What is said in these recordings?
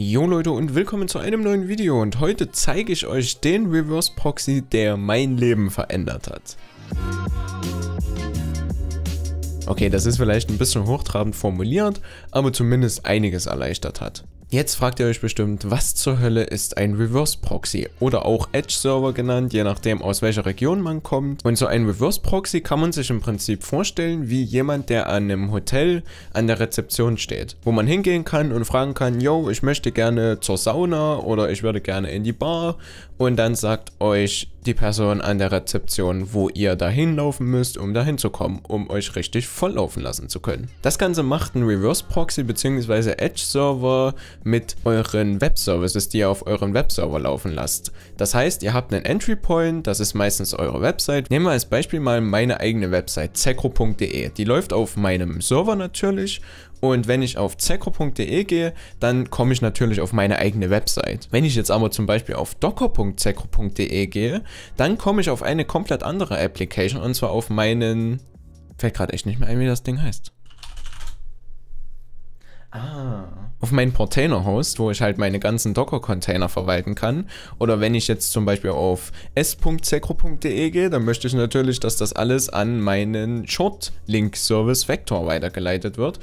Jo Leute und willkommen zu einem neuen Video und heute zeige ich euch den Reverse Proxy, der mein Leben verändert hat. Okay, das ist vielleicht ein bisschen hochtrabend formuliert, aber zumindest einiges erleichtert hat. Jetzt fragt ihr euch bestimmt, was zur Hölle ist ein Reverse Proxy oder auch Edge Server genannt, je nachdem aus welcher Region man kommt. Und so ein Reverse Proxy kann man sich im Prinzip vorstellen wie jemand, der an einem Hotel an der Rezeption steht, wo man hingehen kann und fragen kann, yo, ich möchte gerne zur Sauna oder ich würde gerne in die Bar und dann sagt euch die Person an der Rezeption, wo ihr dahin laufen müsst, um dahin zu kommen, um euch richtig volllaufen lassen zu können. Das Ganze macht ein Reverse Proxy bzw. Edge Server mit euren Web Services, die ihr auf euren Web Server laufen lasst. Das heißt, ihr habt einen Entry Point, das ist meistens eure Website. Nehmen wir als Beispiel mal meine eigene Website, zecro.de. Die läuft auf meinem Server natürlich und wenn ich auf zecro.de gehe, dann komme ich natürlich auf meine eigene Website. Wenn ich jetzt aber zum Beispiel auf docker.zecro.de gehe, dann komme ich auf eine komplett andere Application und zwar auf meinen... Fällt gerade echt nicht mehr ein, wie das Ding heißt. Ah. Auf meinen portainer host wo ich halt meine ganzen Docker-Container verwalten kann. Oder wenn ich jetzt zum Beispiel auf s.zecro.de gehe, dann möchte ich natürlich, dass das alles an meinen Short-Link-Service Vector weitergeleitet wird.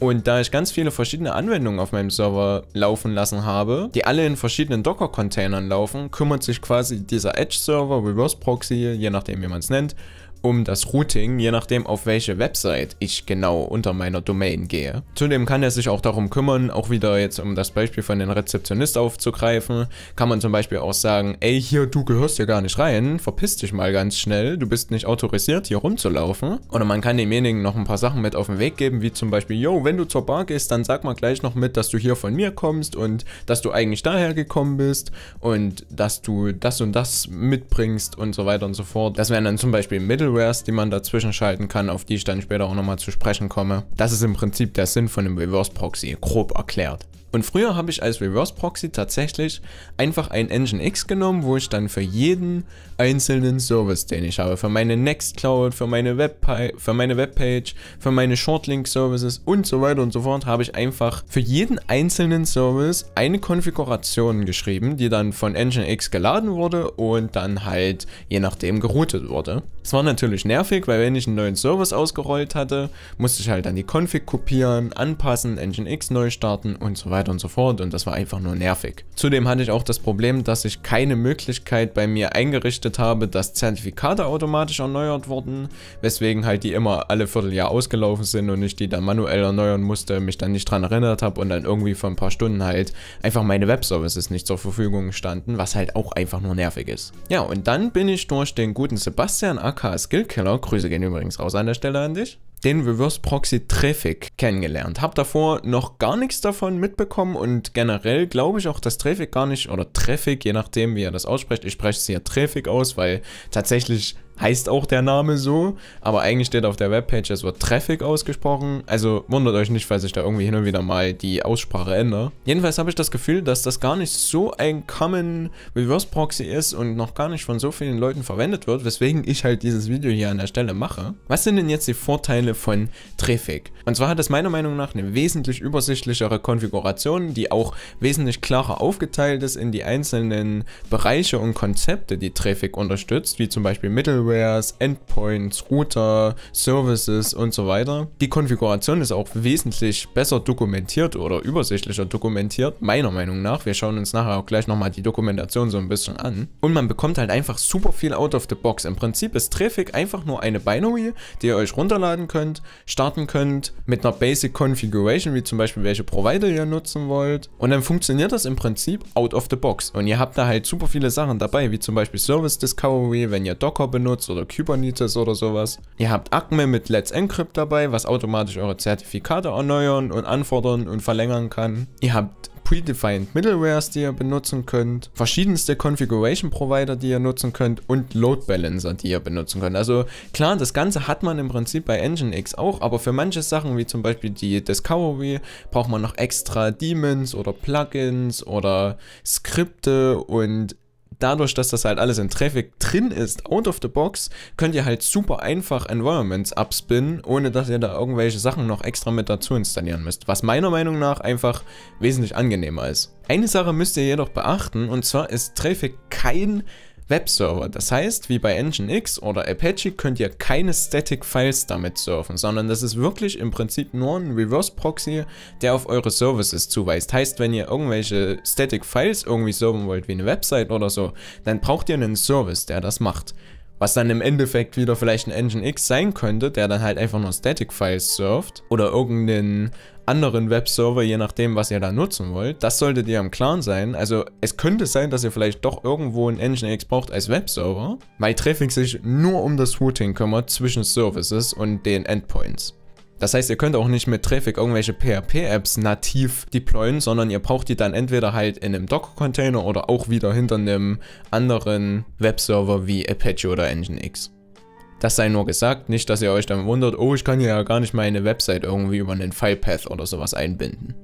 Und da ich ganz viele verschiedene Anwendungen auf meinem Server laufen lassen habe, die alle in verschiedenen Docker-Containern laufen, kümmert sich quasi dieser Edge-Server, Reverse-Proxy, je nachdem wie man es nennt, um das Routing, je nachdem auf welche Website ich genau unter meiner Domain gehe. Zudem kann er sich auch darum kümmern, auch wieder jetzt um das Beispiel von den Rezeptionist aufzugreifen, kann man zum Beispiel auch sagen, ey hier, du gehörst hier gar nicht rein, verpiss dich mal ganz schnell, du bist nicht autorisiert hier rumzulaufen. Oder man kann demjenigen noch ein paar Sachen mit auf den Weg geben, wie zum Beispiel, yo, wenn du zur Bar gehst, dann sag mal gleich noch mit, dass du hier von mir kommst und dass du eigentlich daher gekommen bist und dass du das und das mitbringst und so weiter und so fort. Das wären dann zum Beispiel Mittel Middlewares, die man dazwischen schalten kann, auf die ich dann später auch nochmal zu sprechen komme. Das ist im Prinzip der Sinn von dem Reverse Proxy, grob erklärt. Und früher habe ich als Reverse Proxy tatsächlich einfach ein Nginx genommen, wo ich dann für jeden einzelnen Service, den ich habe, für meine Nextcloud, für meine, Webpi für meine Webpage, für meine Shortlink Services und so weiter und so fort, habe ich einfach für jeden einzelnen Service eine Konfiguration geschrieben, die dann von Nginx geladen wurde und dann halt je nachdem geroutet wurde. Es war natürlich nervig, weil wenn ich einen neuen Service ausgerollt hatte, musste ich halt dann die Config kopieren, anpassen, Nginx neu starten und so weiter weiter und so fort und das war einfach nur nervig. Zudem hatte ich auch das Problem, dass ich keine Möglichkeit bei mir eingerichtet habe, dass Zertifikate automatisch erneuert wurden, weswegen halt die immer alle Vierteljahr ausgelaufen sind und ich die dann manuell erneuern musste, mich dann nicht dran erinnert habe und dann irgendwie vor ein paar Stunden halt einfach meine Webservices nicht zur Verfügung standen, was halt auch einfach nur nervig ist. Ja, und dann bin ich durch den guten Sebastian aka Skillkiller, Grüße gehen übrigens raus an der Stelle an dich, den Reverse Proxy Traffic kennengelernt. Hab davor noch gar nichts davon mitbekommen und generell glaube ich auch, dass Traffic gar nicht oder Traffic, je nachdem wie ihr das aussprecht, ich spreche es hier Traffic aus, weil tatsächlich heißt auch der Name so, aber eigentlich steht auf der Webpage, es wird Traffic ausgesprochen. Also wundert euch nicht, falls ich da irgendwie hin und wieder mal die Aussprache ändere. Jedenfalls habe ich das Gefühl, dass das gar nicht so ein Common Reverse Proxy ist und noch gar nicht von so vielen Leuten verwendet wird, weswegen ich halt dieses Video hier an der Stelle mache. Was sind denn jetzt die Vorteile von Traffic? Und zwar hat es meiner Meinung nach eine wesentlich übersichtlichere Konfiguration, die auch wesentlich klarer aufgeteilt ist in die einzelnen Bereiche und Konzepte, die Traffic unterstützt, wie zum Beispiel Mittel Middlewares, Endpoints, Router, Services und so weiter. Die Konfiguration ist auch wesentlich besser dokumentiert oder übersichtlicher dokumentiert, meiner Meinung nach. Wir schauen uns nachher auch gleich nochmal die Dokumentation so ein bisschen an. Und man bekommt halt einfach super viel out of the box. Im Prinzip ist Traffic einfach nur eine Binary, die ihr euch runterladen könnt, starten könnt, mit einer Basic Configuration, wie zum Beispiel welche Provider ihr nutzen wollt. Und dann funktioniert das im Prinzip out of the box. Und ihr habt da halt super viele Sachen dabei, wie zum Beispiel Service Discovery, wenn ihr Docker benutzt, benutzt oder Kubernetes oder sowas. Ihr habt Acme mit Let's Encrypt dabei, was automatisch eure Zertifikate erneuern und anfordern und verlängern kann. Ihr habt predefined Middlewares, die ihr benutzen könnt, verschiedenste Configuration Provider, die ihr nutzen könnt und Load Balancer, die ihr benutzen könnt. Also klar, das Ganze hat man im Prinzip bei Nginx auch, aber für manche Sachen wie zum Beispiel die Discovery braucht man noch extra Demons oder Plugins oder Skripte und dadurch, dass das halt alles in Traffic drin ist, out of the box, könnt ihr halt super einfach Environments upspinnen, ohne dass ihr da irgendwelche Sachen noch extra mit dazu installieren müsst. Was meiner Meinung nach einfach wesentlich angenehmer ist. Eine Sache müsst ihr jedoch beachten, und zwar ist Traffic kein Webserver. Das heißt, wie bei Nginx oder Apache könnt ihr keine Static Files damit surfen, sondern das ist wirklich im Prinzip nur ein Reverse Proxy, der auf eure Services zuweist. Heißt, wenn ihr irgendwelche Static Files irgendwie surfen wollt, wie eine Website oder so, dann braucht ihr einen Service, der das macht. Was dann im Endeffekt wieder vielleicht ein Nginx sein könnte, der dann halt einfach nur Static Files surft oder irgendeinen anderen Webserver, je nachdem, was ihr da nutzen wollt. Das solltet ihr im Klaren sein. Also es könnte sein, dass ihr vielleicht doch irgendwo ein Nginx braucht als Webserver, weil Traffic sich nur um das Routing kümmert zwischen Services und den Endpoints. Das heißt, ihr könnt auch nicht mit Traffic irgendwelche PHP-Apps nativ deployen, sondern ihr braucht die dann entweder halt in einem Docker-Container oder auch wieder hinter einem anderen Webserver wie Apache oder Nginx. Das sei nur gesagt, nicht, dass ihr euch dann wundert, oh, ich kann ja gar nicht meine Website irgendwie über einen File-Path oder sowas einbinden.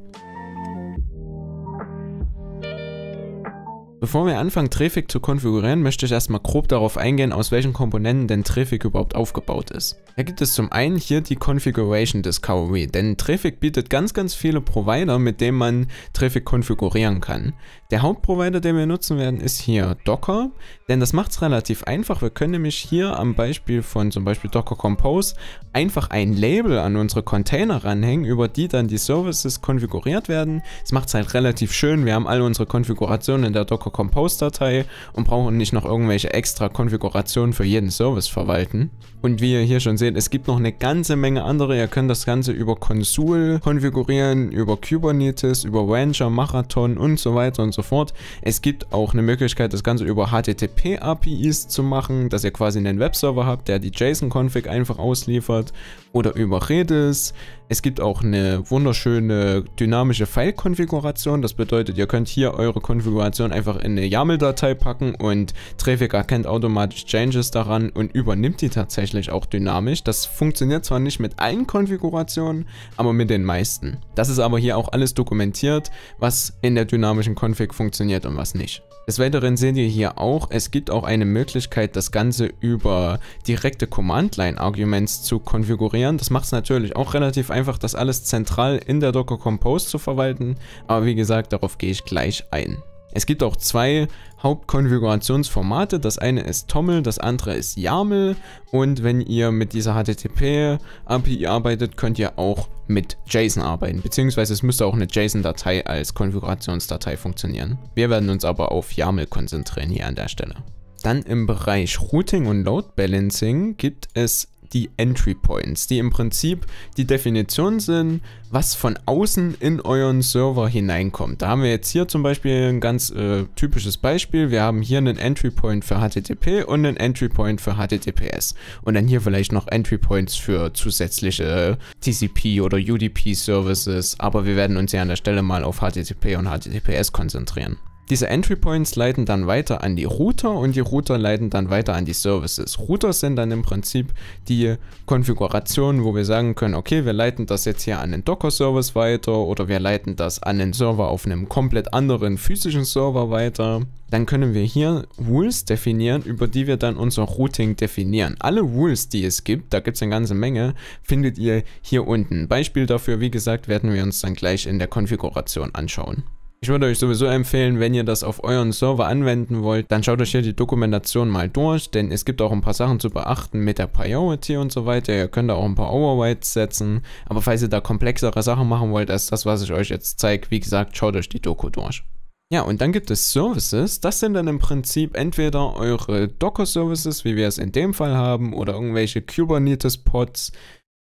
Bevor wir anfangen, Traffic zu konfigurieren, möchte ich erstmal grob darauf eingehen, aus welchen Komponenten denn Traffic überhaupt aufgebaut ist. Da gibt es zum einen hier die Configuration Discovery, denn Traffic bietet ganz, ganz viele Provider, mit denen man Traffic konfigurieren kann. Der Hauptprovider, den wir nutzen werden, ist hier Docker, denn das macht es relativ einfach. Wir können nämlich hier am Beispiel von zum Beispiel Docker Compose einfach ein Label an unsere Container ranhängen, über die dann die Services konfiguriert werden. Das macht es halt relativ schön. Wir haben alle unsere Konfigurationen in der Docker starke Compose-Datei und brauchen nicht noch irgendwelche extra Konfigurationen für jeden Service verwalten. Und wie ihr hier schon seht, es gibt noch eine ganze Menge andere. Ihr könnt das Ganze über Consul konfigurieren, über Kubernetes, über Rancher, Marathon und so weiter und so fort. Es gibt auch eine Möglichkeit, das Ganze über HTTP-APIs zu machen, dass ihr quasi einen Webserver habt, der die JSON-Config einfach ausliefert oder über Redis. Es gibt auch eine wunderschöne dynamische File-Konfiguration. Das bedeutet, ihr könnt hier eure Konfiguration einfach in eine YAML-Datei packen und Traffic erkennt automatisch Changes daran und übernimmt die tatsächlich auch dynamisch. Das funktioniert zwar nicht mit allen Konfigurationen, aber mit den meisten. Das ist aber hier auch alles dokumentiert, was in der dynamischen Config funktioniert und was nicht. Des Weiteren seht ihr hier auch, es gibt auch eine Möglichkeit, das Ganze über direkte Command-Line-Arguments zu konfigurieren. Das macht es natürlich auch relativ einfach einfach das alles zentral in der Docker Compose zu verwalten, aber wie gesagt, darauf gehe ich gleich ein. Es gibt auch zwei Hauptkonfigurationsformate. Das eine ist Tommel, das andere ist YAML. Und wenn ihr mit dieser HTTP-API arbeitet, könnt ihr auch mit JSON arbeiten. Beziehungsweise es müsste auch eine JSON-Datei als Konfigurationsdatei funktionieren. Wir werden uns aber auf YAML konzentrieren hier an der Stelle. Dann im Bereich Routing und Load Balancing gibt es die Entry Points, die im Prinzip die Definition sind, was von außen in euren Server hineinkommt. Da haben wir jetzt hier zum Beispiel ein ganz äh, typisches Beispiel. Wir haben hier einen Entry Point für HTTP und einen Entry Point für HTTPS. Und dann hier vielleicht noch Entry Points für zusätzliche TCP oder UDP Services. Aber wir werden uns ja an der Stelle mal auf HTTP und HTTPS konzentrieren. Diese Entry Points leiten dann weiter an die Router und die Router leiten dann weiter an die Services. Router sind dann im Prinzip die Konfigurationen, wo wir sagen können, okay, wir leiten das jetzt hier an den Docker-Service weiter oder wir leiten das an den Server auf einem komplett anderen physischen Server weiter. Dann können wir hier Rules definieren, über die wir dann unser Routing definieren. Alle Rules, die es gibt, da gibt es eine ganze Menge, findet ihr hier unten. Beispiel dafür, wie gesagt, werden wir uns dann gleich in der Konfiguration anschauen. Ich würde euch sowieso empfehlen, wenn ihr das auf euren Server anwenden wollt, dann schaut euch hier die Dokumentation mal durch, denn es gibt auch ein paar Sachen zu beachten mit der Priority und so weiter. Ihr könnt da auch ein paar Overwrites setzen, aber falls ihr da komplexere Sachen machen wollt, als das, was ich euch jetzt zeige, wie gesagt, schaut euch die Doku durch. Ja, und dann gibt es Services. Das sind dann im Prinzip entweder eure Docker-Services, wie wir es in dem Fall haben, oder irgendwelche Kubernetes-Pods,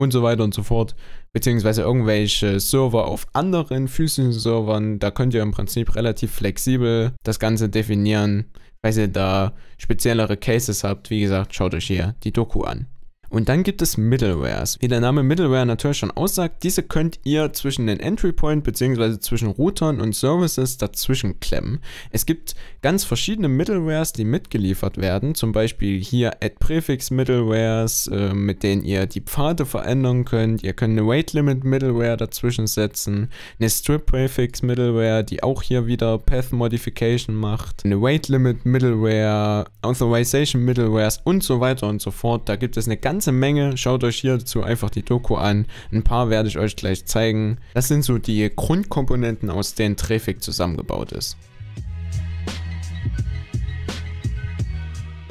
und so weiter und so fort. Beziehungsweise irgendwelche Server auf anderen physischen Servern. Da könnt ihr im Prinzip relativ flexibel das Ganze definieren. Falls ihr da speziellere Cases habt, wie gesagt, schaut euch hier die Doku an. Und dann gibt es Middlewares. Wie der Name Middleware natürlich schon aussagt, diese könnt ihr zwischen den Entry Point bzw. zwischen Routern und Services dazwischen klemmen. Es gibt ganz verschiedene Middlewares, die mitgeliefert werden, zum Beispiel hier Add Prefix Middlewares, äh, mit denen ihr die Pfade verändern könnt. Ihr könnt eine Weight Limit Middleware dazwischen setzen, eine Strip Prefix Middleware, die auch hier wieder Path Modification macht, eine Weight Limit Middleware, Authorization Middlewares und so weiter und so fort. Da gibt es eine ganz ganze Menge. Schaut euch hierzu einfach die Doku an. Ein paar werde ich euch gleich zeigen. Das sind so die Grundkomponenten, aus denen Traffic zusammengebaut ist.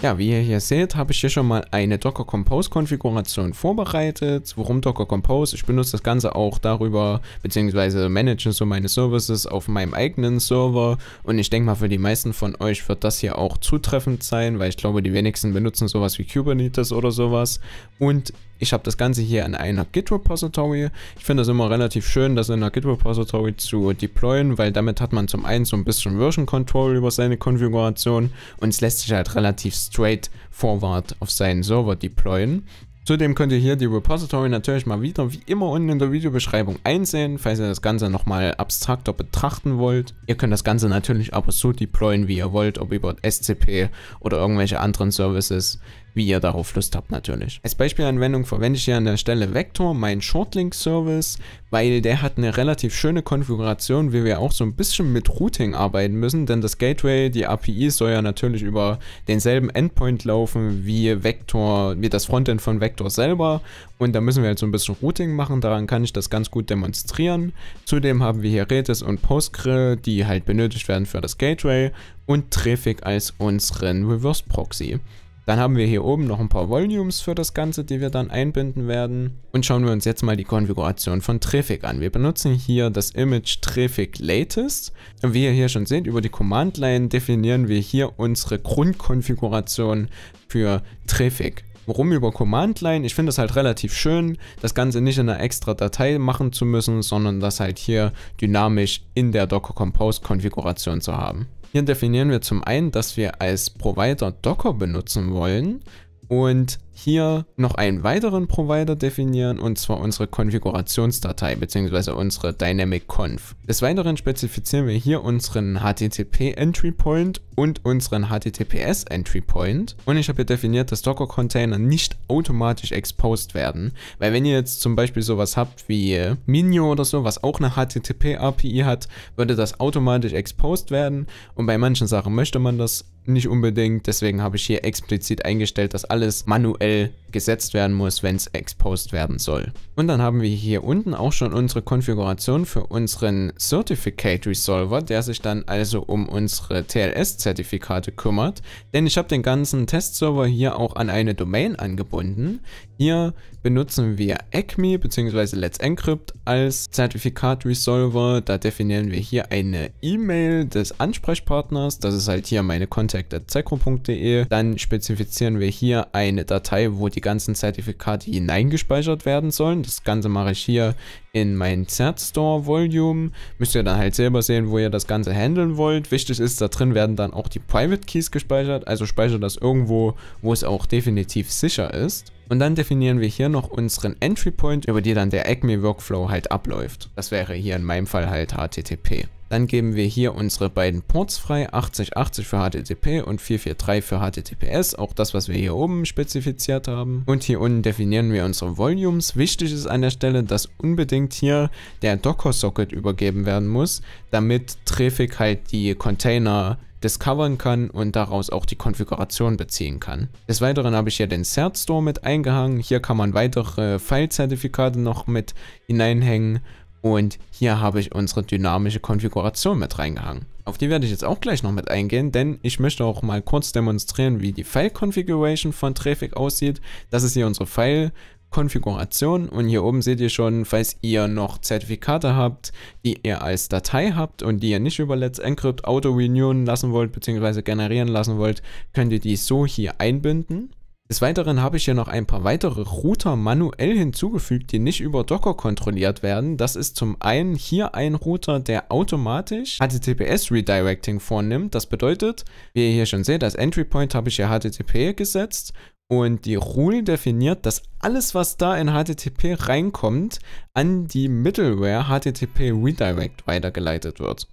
Ja, wie ihr hier seht, habe ich hier schon mal eine Docker Compose Konfiguration vorbereitet. Warum Docker Compose? Ich benutze das Ganze auch darüber, beziehungsweise manage so meine Services auf meinem eigenen Server. Und ich denke mal, für die meisten von euch wird das hier auch zutreffend sein, weil ich glaube, die wenigsten benutzen sowas wie Kubernetes oder sowas. Und ich habe das Ganze hier in einer Git-Repository. Ich finde es immer relativ schön, das in einer Git-Repository zu deployen, weil damit hat man zum einen so ein bisschen Version Control über seine Konfiguration und es lässt sich halt relativ straight forward auf seinen Server deployen. Zudem könnt ihr hier die Repository natürlich mal wieder wie immer unten in der Videobeschreibung einsehen, falls ihr das Ganze nochmal abstrakter betrachten wollt. Ihr könnt das Ganze natürlich aber so deployen, wie ihr wollt, ob über SCP oder irgendwelche anderen Services wie ihr darauf Lust habt natürlich. Als Beispielanwendung verwende ich hier an der Stelle Vector, meinen Shortlink-Service, weil der hat eine relativ schöne Konfiguration, wie wir auch so ein bisschen mit Routing arbeiten müssen, denn das Gateway, die API soll ja natürlich über denselben Endpoint laufen wie Vector, wie das Frontend von Vector selber und da müssen wir halt so ein bisschen Routing machen, daran kann ich das ganz gut demonstrieren. Zudem haben wir hier Redis und Postgre, die halt benötigt werden für das Gateway und Traffic als unseren Reverse Proxy. Dann haben wir hier oben noch ein paar Volumes für das Ganze, die wir dann einbinden werden. Und schauen wir uns jetzt mal die Konfiguration von Traffic an. Wir benutzen hier das Image Traffic Latest. Und wie ihr hier schon seht, über die Command Line definieren wir hier unsere Grundkonfiguration für Traffic. Warum über Command Line? Ich finde es halt relativ schön, das Ganze nicht in einer extra Datei machen zu müssen, sondern das halt hier dynamisch in der Docker Compose Konfiguration zu haben. Hier definieren wir zum einen, dass wir als Provider Docker benutzen wollen und hier noch einen weiteren Provider definieren und zwar unsere Konfigurationsdatei bzw. unsere Dynamic Conf. Des Weiteren spezifizieren wir hier unseren HTTP Entry Point und unseren HTTPS Entry Point und ich habe hier definiert, dass Docker Container nicht automatisch exposed werden, weil wenn ihr jetzt zum Beispiel sowas habt wie äh, Minio oder so, was auch eine HTTP API hat, würde das automatisch exposed werden und bei manchen Sachen möchte man das nicht unbedingt, deswegen habe ich hier explizit eingestellt, dass alles manuell manuell gesetzt werden muss, wenn es exposed werden soll. Und dann haben wir hier unten auch schon unsere Konfiguration für unseren Certificate Resolver, der sich dann also um unsere TLS-Zertifikate kümmert. Denn ich habe den ganzen Testserver hier auch an eine Domain angebunden. Hier benutzen wir ECMI bzw. Let's Encrypt als Zertifikat Resolver. Da definieren wir hier eine E-Mail des Ansprechpartners. Das ist halt hier meine contact.zecro.de. Dann spezifizieren wir hier eine Datei Datei, wo die ganzen Zertifikate hineingespeichert werden sollen. Das Ganze mache ich hier in mein Zert Store Volume. Müsst ihr dann halt selber sehen, wo ihr das Ganze handeln wollt. Wichtig ist, da drin werden dann auch die Private Keys gespeichert. Also speichert das irgendwo, wo es auch definitiv sicher ist. Und dann definieren wir hier noch unseren Entry Point, über die dann der Acme Workflow halt abläuft. Das wäre hier in meinem Fall halt HTTP. Dann geben wir hier unsere beiden Ports frei, 8080 für HTTP und 443 für HTTPS, auch das, was wir hier oben spezifiziert haben. Und hier unten definieren wir unsere Volumes. Wichtig ist an der Stelle, dass unbedingt hier der Docker-Socket übergeben werden muss, damit Traffic halt die Container discovern kann und daraus auch die Konfiguration beziehen kann. Des Weiteren habe ich hier den Cert Store mit eingehangen. Hier kann man weitere File-Zertifikate noch mit hineinhängen und hier habe ich unsere dynamische Konfiguration mit reingehangen. Auf die werde ich jetzt auch gleich noch mit eingehen, denn ich möchte auch mal kurz demonstrieren, wie die File Configuration von Traffic aussieht. Das ist hier unsere File Konfiguration und hier oben seht ihr schon, falls ihr noch Zertifikate habt, die ihr als Datei habt und die ihr nicht über Let's Encrypt auto-renewen lassen wollt bzw. generieren lassen wollt, könnt ihr die so hier einbinden des Weiteren habe ich hier noch ein paar weitere Router manuell hinzugefügt, die nicht über Docker kontrolliert werden. Das ist zum einen hier ein Router, der automatisch HTTPS Redirecting vornimmt. Das bedeutet, wie ihr hier schon seht, als Entry Point habe ich hier HTTP gesetzt und die Rule definiert, dass alles, was da in HTTP reinkommt, an die Middleware HTTP Redirect weitergeleitet wird.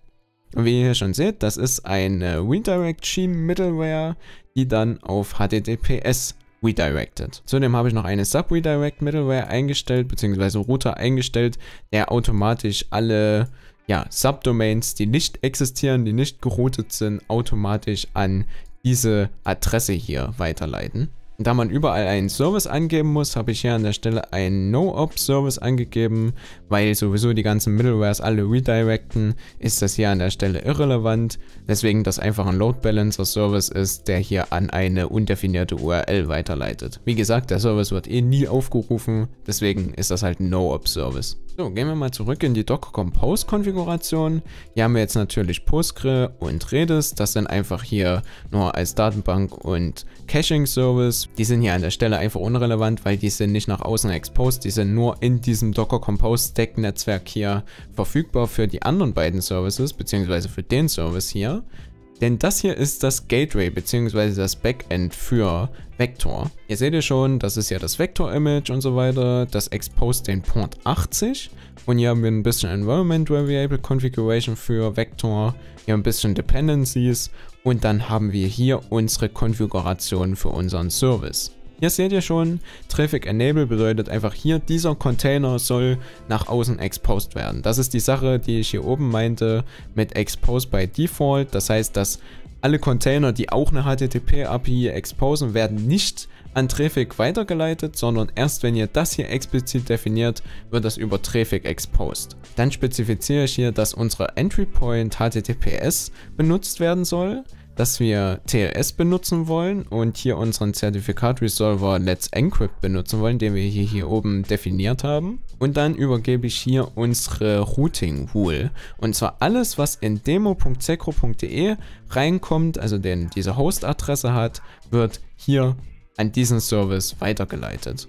Und wie ihr hier schon seht, das ist eine Redirect Scheme Middleware, die dann auf HTTPS redirected. Zudem habe ich noch eine Sub-Redirect Middleware eingestellt, beziehungsweise Router eingestellt, der automatisch alle ja, Subdomains, die nicht existieren, die nicht geroutet sind, automatisch an diese Adresse hier weiterleiten. Da man überall einen Service angeben muss, habe ich hier an der Stelle einen No-Op-Service angegeben, weil sowieso die ganzen Middlewares alle redirecten, ist das hier an der Stelle irrelevant, deswegen das einfach ein Load Balancer-Service ist, der hier an eine undefinierte URL weiterleitet. Wie gesagt, der Service wird eh nie aufgerufen, deswegen ist das halt ein No-Op-Service. So, gehen wir mal zurück in die Docker Compose Konfiguration. Hier haben wir jetzt natürlich Postgre und Redis. Das sind einfach hier nur als Datenbank und Caching Service. Die sind hier an der Stelle einfach unrelevant, weil die sind nicht nach außen exposed. Die sind nur in diesem Docker Compose Stack Netzwerk hier verfügbar für die anderen beiden Services, beziehungsweise für den Service hier. Denn das hier ist das Gateway beziehungsweise das Backend für Vektor. Ihr seht ihr schon, das ist ja das Vektor-Image und so weiter. Das exposed den Port 80. Und hier haben wir ein bisschen Environment Variable Configuration für Vektor. Hier ein bisschen Dependencies. Und dann haben wir hier unsere Konfiguration für unseren Service. Hier seht ihr schon, Traffic Enable bedeutet einfach hier, dieser Container soll nach außen exposed werden. Das ist die Sache, die ich hier oben meinte mit Expose by Default. Das heißt, dass alle Container, die auch eine HTTP-API exposen, werden nicht an Traffic weitergeleitet, sondern erst wenn ihr das hier explizit definiert, wird das über Traffic exposed. Dann spezifiziere ich hier, dass unsere Entry Point HTTPS benutzt werden soll dass wir TLS benutzen wollen und hier unseren Zertifikat Resolver Let's Encrypt benutzen wollen, den wir hier, hier oben definiert haben. Und dann übergebe ich hier unsere Routing Rule. Und zwar alles, was in demo.secro.de reinkommt, also den diese Host-Adresse hat, wird hier an diesen Service weitergeleitet.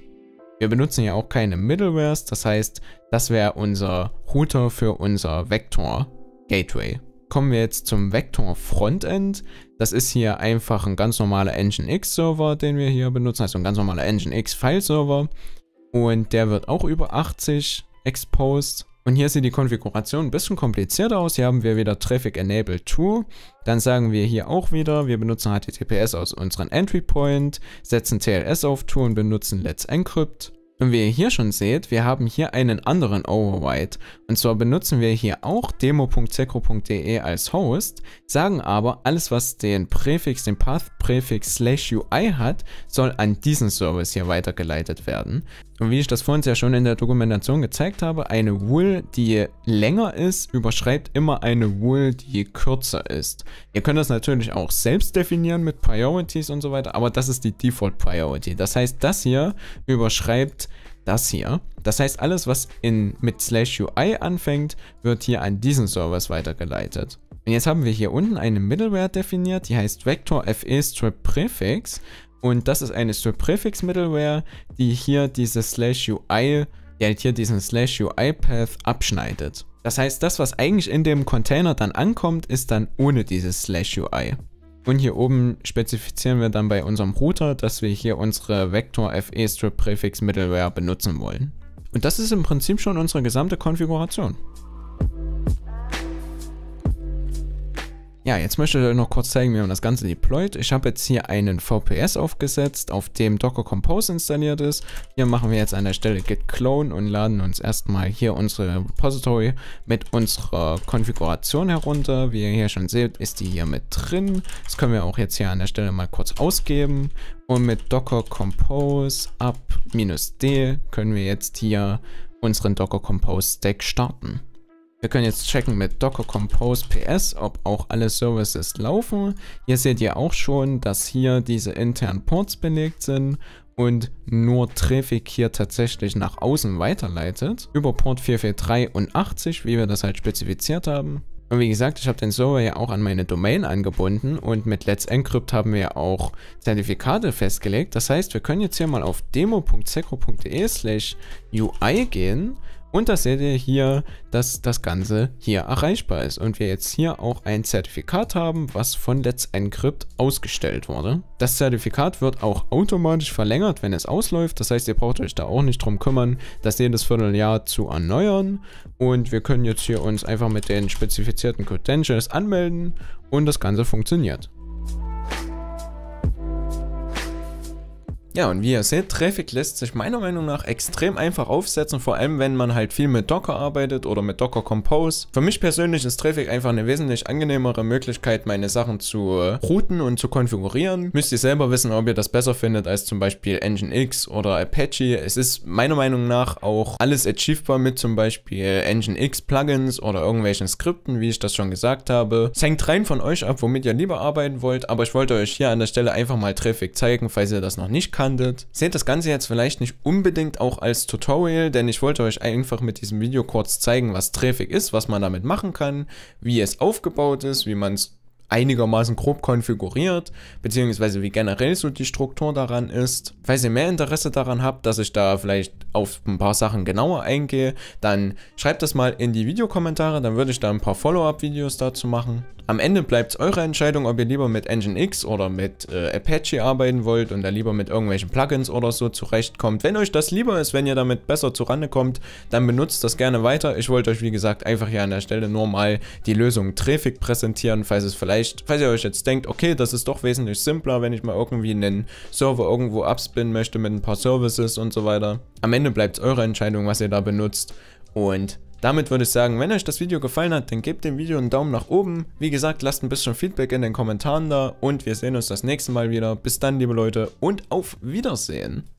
Wir benutzen ja auch keine Middlewares, das heißt, das wäre unser Router für unser Vector Gateway kommen wir jetzt zum Vector Frontend. Das ist hier einfach ein ganz normaler Nginx Server, den wir hier benutzen, also ein ganz normaler Nginx File Server. Und der wird auch über 80 exposed. Und hier sieht die Konfiguration ein bisschen komplizierter aus. Hier haben wir wieder Traffic Enable True. Dann sagen wir hier auch wieder, wir benutzen HTTPS aus unserem Entry Point, setzen TLS auf True und benutzen Let's Encrypt. Und wie ihr hier schon seht, wir haben hier einen anderen Override. Und zwar benutzen wir hier auch demo.secro.de als Host, sagen aber, alles was den Präfix, den Path-Präfix slash UI hat, soll an diesen Service hier weitergeleitet werden. Und wie ich das vorhin ja schon in der Dokumentation gezeigt habe, eine Wool, die länger ist, überschreibt immer eine Wool, die kürzer ist. Ihr könnt das natürlich auch selbst definieren mit Priorities und so weiter, aber das ist die Default Priority. Das heißt, das hier überschreibt das hier. Das heißt, alles, was in, mit slash UI anfängt, wird hier an diesen Service weitergeleitet. Und jetzt haben wir hier unten eine Middleware definiert, die heißt Vector FE Strip Prefix. Und das ist eine Strip Prefix Middleware, die hier diese slash UI, die halt hier diesen slash UI Path abschneidet. Das heißt, das, was eigentlich in dem Container dann ankommt, ist dann ohne dieses slash UI. Und hier oben spezifizieren wir dann bei unserem Router, dass wir hier unsere Vector FE Strip Prefix Middleware benutzen wollen. Und das ist im Prinzip schon unsere gesamte Konfiguration. Ja, jetzt möchte ich euch noch kurz zeigen, wie man das Ganze deployt. Ich habe jetzt hier einen VPS aufgesetzt, auf dem Docker Compose installiert ist. Hier machen wir jetzt an der Stelle git clone und laden uns erstmal hier unsere Repository mit unserer Konfiguration herunter. Wie ihr hier schon seht, ist die hier mit drin. Das können wir auch jetzt hier an der Stelle mal kurz ausgeben. Und mit Docker Compose up-d können wir jetzt hier unseren Docker Compose Stack starten. Wir können jetzt checken mit docker compose ps, ob auch alle Services laufen. Hier seht ihr auch schon, dass hier diese internen Ports belegt sind und nur Traffic hier tatsächlich nach außen weiterleitet. Über Port 443 und 80, wie wir das halt spezifiziert haben. Und wie gesagt, ich habe den Server ja auch an meine Domain angebunden und mit Let's Encrypt haben wir auch Zertifikate festgelegt. Das heißt, wir können jetzt hier mal auf demo.secro.de slash UI gehen und da seht ihr hier, dass das Ganze hier erreichbar ist und wir jetzt hier auch ein Zertifikat haben, was von Let's Encrypt ausgestellt wurde. Das Zertifikat wird auch automatisch verlängert, wenn es ausläuft. Das heißt, ihr braucht euch da auch nicht drum kümmern, das jedes Vierteljahr zu erneuern. Und wir können jetzt hier uns einfach mit den spezifizierten Credentials anmelden und das Ganze funktioniert. Ja, und wie ihr seht, Traffic lässt sich meiner Meinung nach extrem einfach aufsetzen, vor allem wenn man halt viel mit Docker arbeitet oder mit Docker Compose. Für mich persönlich ist Traffic einfach eine wesentlich angenehmere Möglichkeit, meine Sachen zu äh, routen und zu konfigurieren. Müsst ihr selber wissen, ob ihr das besser findet als zum Beispiel Nginx oder Apache. Es ist meiner Meinung nach auch alles achievbar mit zum Beispiel Nginx Plugins oder irgendwelchen Skripten, wie ich das schon gesagt habe. Es hängt rein von euch ab, womit ihr lieber arbeiten wollt, aber ich wollte euch hier an der Stelle einfach mal Traffic zeigen, falls ihr das noch nicht kann kanntet. Seht das Ganze jetzt vielleicht nicht unbedingt auch als Tutorial, denn ich wollte euch einfach mit diesem Video kurz zeigen, was Traffic ist, was man damit machen kann, wie es aufgebaut ist, wie man es einigermaßen grob konfiguriert, beziehungsweise wie generell so die Struktur daran ist. Falls ihr mehr Interesse daran habt, dass ich da vielleicht auf ein paar Sachen genauer eingehe, dann schreibt das mal in die Videokommentare, dann würde ich da ein paar Follow-up-Videos dazu machen. Am Ende bleibt es eure Entscheidung, ob ihr lieber mit Nginx oder mit äh, Apache arbeiten wollt und da lieber mit irgendwelchen Plugins oder so zurechtkommt. Wenn euch das lieber ist, wenn ihr damit besser zurande kommt, dann benutzt das gerne weiter. Ich wollte euch wie gesagt einfach hier an der Stelle nur mal die Lösung Traffic präsentieren, falls es vielleicht vielleicht, falls ihr euch jetzt denkt, okay, das ist doch wesentlich simpler, wenn ich mal irgendwie einen Server irgendwo abspinnen möchte mit ein paar Services und so weiter. Am Ende bleibt es eure Entscheidung, was ihr da benutzt. Und damit würde ich sagen, wenn euch das Video gefallen hat, dann gebt dem Video einen Daumen nach oben. Wie gesagt, lasst ein bisschen Feedback in den Kommentaren da und wir sehen uns das nächste Mal wieder. Bis dann, liebe Leute und auf Wiedersehen.